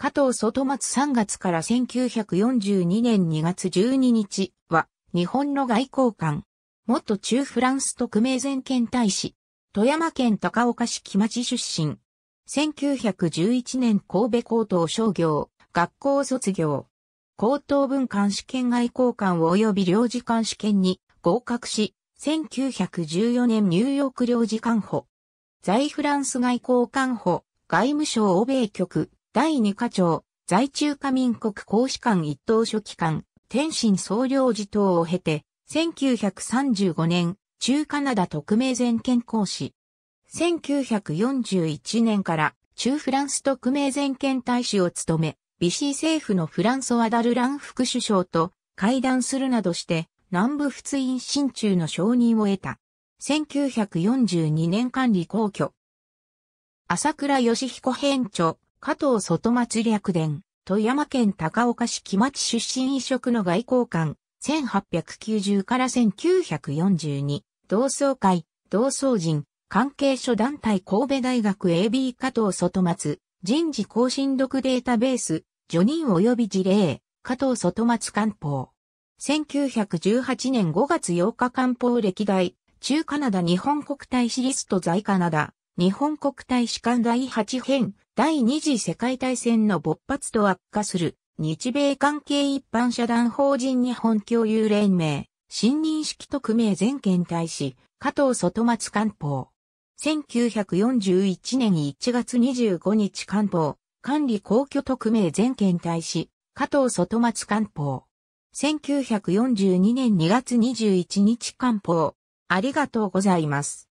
加藤外松3月から1942年2月12日は日本の外交官。元中フランス特命全権大使。富山県高岡市木町出身。1911年神戸高等商業学校卒業。高等文官試験外交官及び領事官試験に合格し、1914年ニューヨーク領事官補。在フランス外交官補、外務省欧米局、第二課長、在中華民国公使館一等書記官、天津総領事等を経て、1935年、中カナダ特命全権公使。1941年から中フランス特命全権大使を務め、ビシー政府のフランソワ・ダルラン副首相と会談するなどして、南部仏印親中の承認を得た。1942年管理公挙。朝倉義彦編長。加藤外松略伝、富山県高岡市木町出身移植の外交官、1890から1942、同窓会、同窓人、関係諸団体神戸大学 AB 加藤外松、人事更新録データベース、助任及び事例、加藤外松官報。1918年5月8日官報歴代、中カナダ日本国大使リスト在カナダ、日本国大使館第8編、第二次世界大戦の勃発と悪化する日米関係一般社団法人日本共有連盟、新認識特命全権大使、加藤外松官報。1941年1月25日官報、管理公共特命全権大使、加藤外松官報。1942年2月21日官報。ありがとうございます。